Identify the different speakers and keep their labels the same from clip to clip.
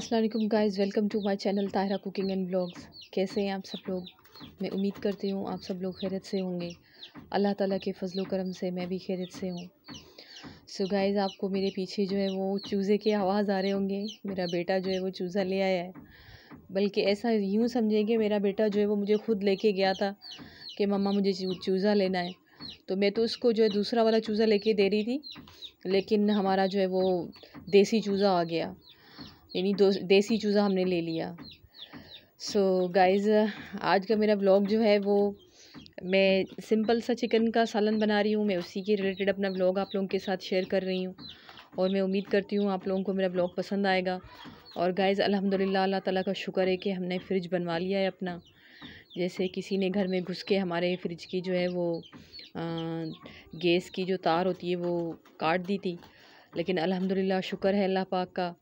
Speaker 1: Aslam guys welcome to my channel Tahra cooking and blogs कैसे हैं आप सब लोग मैं उम्मीद करती हूँ आप सब लोग खैरत से होंगे अल्लाह ताला के फजलो करम से मैं भी खैरत से हूँ सो गाइज़ आपको मेरे पीछे जो है वो चूज़े की आवाज़ आ रहे होंगे मेरा बेटा जो है वो चूज़ा ले आया है बल्कि ऐसा यूँ समझेंगे मेरा बेटा जो है वो मुझे ख़ुद लेके गया था कि मम्मा मुझे चूज़ा लेना है तो मैं तो उसको जो है दूसरा वाला चूज़ा ले दे रही थी लेकिन हमारा जो है वो देसी चूज़ा आ गया यानी दो देसी चूज़ा हमने ले लिया सो so, गाइस आज का मेरा ब्लॉग जो है वो मैं सिंपल सा चिकन का सालन बना रही हूँ मैं उसी के रिलेटेड अपना ब्लॉग आप लोगों के साथ शेयर कर रही हूँ और मैं उम्मीद करती हूँ आप लोगों को मेरा ब्लॉग पसंद आएगा और गाइस अल्हम्दुलिल्लाह अल्लाह ताला का शुक्र है कि हमने फ्रिज बनवा लिया है अपना जैसे किसी ने घर में घुस के हमारे फ्रिज की जो है वो गैस की जो तार होती है वो काट दी थी लेकिन अल्हम्दुलिल्लाह शुक्र है अल्लाह पाक का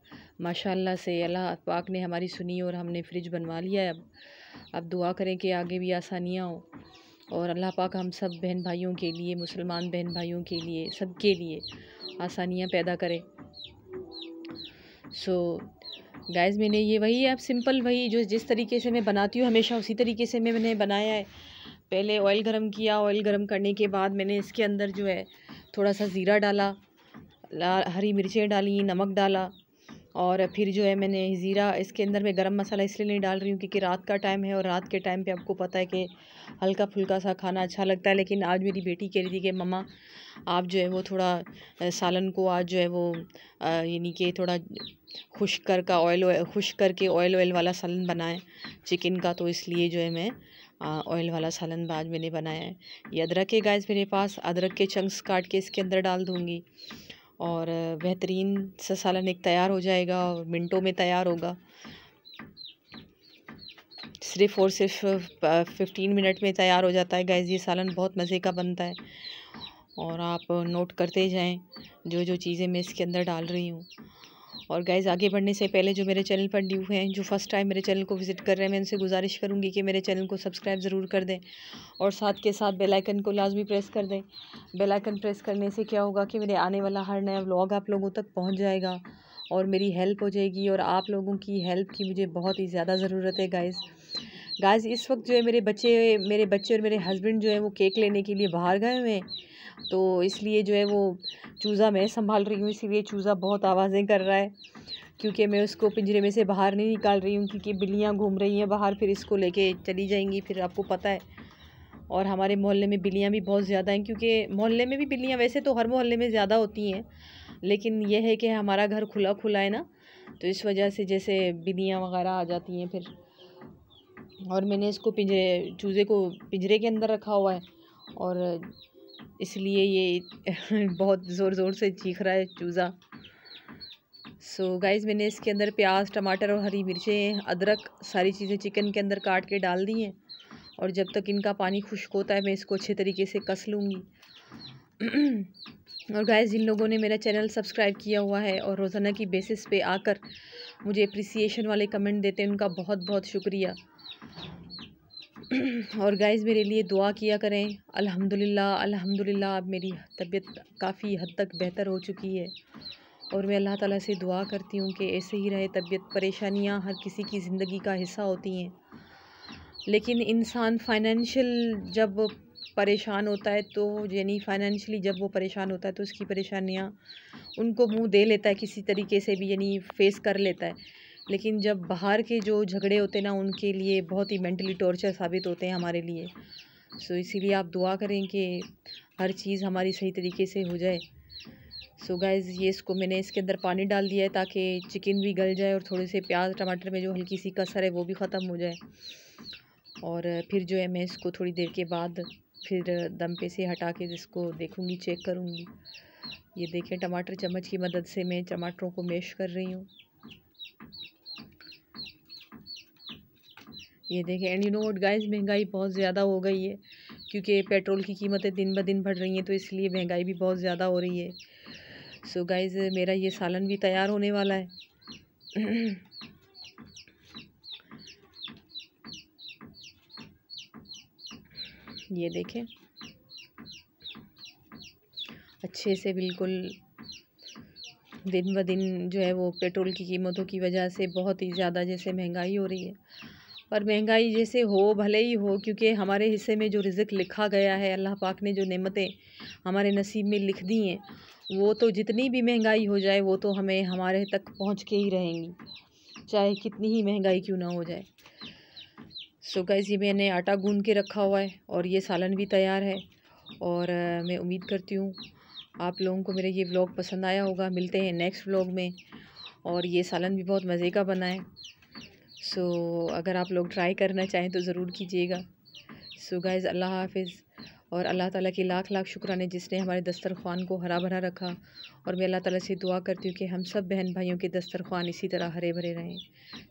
Speaker 1: माशाल्लाह से अल्लाह पाक ने हमारी सुनी और हमने फ्रिज बनवा लिया है अब अब दुआ करें कि आगे भी आसानियाँ हो और अल्लाह पाक हम सब बहन भाइयों के लिए मुसलमान बहन भाइयों के लिए सब के लिए आसानियाँ पैदा करें सो so, गाइस मैंने ये वही है अब सिंपल वही जो जिस तरीके से मैं बनाती हूँ हमेशा उसी तरीके से मैंने बनाया है पहले ऑयल गरम किया ऑयल गरम करने के बाद मैंने इसके अंदर जो है थोड़ा सा ज़ीरा डाला हरी मिर्चें डाली नमक डाला और फिर जो है मैंने ज़ीरा इसके अंदर मैं गरम मसाला इसलिए नहीं डाल रही हूँ क्योंकि रात का टाइम है और रात के टाइम पे आपको पता है कि हल्का फुल्का सा खाना अच्छा लगता है लेकिन आज मेरी बेटी कह रही थी कि मम्मा आप जो है वो थोड़ा सालन को आज जो है वो यानी कि थोड़ा खुश कर का ऑयल खुश करके ऑयल ऑयल वाला सालन बनाएं चिकन का तो इसलिए जो है मैं ऑयल वाला सालन आज मैंने बनाया है ये अदरक है गाइस मेरे पास अदरक के चंक्स काट के इसके अंदर डाल दूँगी और बेहतरीन सा सालन एक तैयार हो जाएगा और मिनटों में तैयार होगा सिर्फ़ और सिर्फ फिफ्टीन मिनट में तैयार हो जाता है गैस ये सालन बहुत मज़े का बनता है और आप नोट करते जाएं जो जो चीज़ें मैं इसके अंदर डाल रही हूँ और गाइज़ आगे बढ़ने से पहले जो मेरे चैनल पर ड्यू हैं जो फर्स्ट टाइम मेरे चैनल को विज़िट कर रहे हैं मैं उनसे गुजारिश करूँगी कि मेरे चैनल को सब्सक्राइब ज़रूर कर दें और साथ के साथ बेल आइकन को लाजमी प्रेस कर दें बेल आइकन प्रेस करने से क्या होगा कि मेरे आने वाला हर नया व्लॉग आप लोगों तक पहुँच जाएगा और मेरी हेल्प हो जाएगी और आप लोगों की हेल्प की मुझे बहुत ही ज़्यादा ज़रूरत है गाइज़ गाइज़ इस वक्त जो है मेरे बच्चे मेरे बच्चे और मेरे हस्बैंड जो है वो केक लेने के लिए बाहर गए हुए हैं तो इसलिए जो है वो चूज़ा मैं संभाल रही हूँ इसीलिए चूज़ा बहुत आवाज़ें कर रहा है क्योंकि मैं उसको पिंजरे में से बाहर नहीं निकाल रही हूँ क्योंकि बिल्लियाँ घूम रही हैं बाहर फिर इसको लेके चली जाएंगी फिर आपको पता है और हमारे मोहल्ले में बिल्लियाँ भी बहुत ज़्यादा हैं क्योंकि मोहल्ले में भी बिल्लियाँ वैसे तो हर मोहल्ले में ज़्यादा होती हैं लेकिन यह है कि हमारा घर खुला खुला है ना तो इस वजह से जैसे बिल्लियाँ वगैरह आ जाती हैं फिर और मैंने इसको पिंजरे चूज़े को पिंजरे के अंदर रखा हुआ है और इसलिए ये बहुत ज़ोर ज़ोर से चीख रहा है चूज़ा सो so, गाइज़ मैंने इसके अंदर प्याज टमाटर और हरी मिर्चें अदरक सारी चीज़ें चिकन के अंदर काट के डाल दी हैं और जब तक इनका पानी खुश्क होता है मैं इसको अच्छे तरीके से कस लूँगी और गाइज़ जिन लोगों ने मेरा चैनल सब्सक्राइब किया हुआ है और रोज़ाना की बेसिस पे आकर मुझे अप्रिसिएशन वाले कमेंट देते हैं उनका बहुत बहुत शुक्रिया और गाइज़ मेरे लिए दुआ किया करें अल्हम्दुलिल्लाह अल्हम्दुलिल्लाह अब मेरी तबीयत काफ़ी हद तक बेहतर हो चुकी है और मैं अल्लाह ताला से दुआ करती हूँ कि ऐसे ही रहे तबीयत परेशानियाँ हर किसी की ज़िंदगी का हिस्सा होती हैं लेकिन इंसान फाइनेंशियल जब परेशान होता है तो यानी फाइनेंशली जब वो परेशान होता है तो उसकी परेशानियाँ उनको मुँह दे लेता है किसी तरीके से भी यानी फेस कर लेता है लेकिन जब बाहर के जो झगड़े होते हैं ना उनके लिए बहुत ही मेंटली टॉर्चर साबित होते हैं हमारे लिए सो इसीलिए आप दुआ करें कि हर चीज़ हमारी सही तरीके से हो जाए सो गाइज़ ये इसको मैंने इसके अंदर पानी डाल दिया है ताकि चिकन भी गल जाए और थोड़े से प्याज टमाटर में जो हल्की सी कसर है वो भी ख़त्म हो जाए और फिर जो है मैं इसको थोड़ी देर के बाद फिर दम पे से हटा के इसको देखूँगी चेक करूँगी ये देखें टमाटर चम्मच की मदद से मैं टमाटरों को मैश कर रही हूँ ये देखें and you know what guys महंगाई बहुत ज़्यादा हो गई है क्योंकि पेट्रोल की कीमतें दिन ब दिन बढ़ रही हैं तो इसलिए महंगाई भी बहुत ज़्यादा हो रही है सो so गाइज मेरा ये सालन भी तैयार होने वाला है ये देखें अच्छे से बिल्कुल दिन ब दिन जो है वो पेट्रोल की कीमतों की वजह से बहुत ही ज़्यादा जैसे महंगाई हो रही है और महंगाई जैसे हो भले ही हो क्योंकि हमारे हिस्से में जो रिज़्क लिखा गया है अल्लाह पाक ने जो नेमतें हमारे नसीब में लिख दी हैं वो तो जितनी भी महंगाई हो जाए वो तो हमें हमारे तक पहुँच के ही रहेंगी चाहे कितनी ही महंगाई क्यों ना हो जाए सो गाइज़ मैंने आटा गूँध के रखा हुआ है और ये सालन भी तैयार है और मैं उम्मीद करती हूँ आप लोगों को मेरा ये ब्लॉग पसंद आया होगा मिलते हैं नेक्स्ट व्लॉग में और ये सालन भी बहुत मज़े का बना है सो so, अगर आप लोग ट्राई करना चाहें तो ज़रूर कीजिएगा सो गाइज़ अल्लाह हाफिज़ और अल्लाह ताला की लाख लाख शुक्रान जिसने हमारे दस्तरखान को हरा भरा रखा और मैं अल्लाह ताला से दुआ करती हूँ कि हम सब बहन भाइयों के दस्तरखान इसी तरह हरे भरे रहें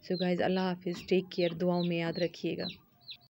Speaker 1: सो गाइज़ अल्लाह हाफिज़ टेक केयर दुआओं में याद रखिएगा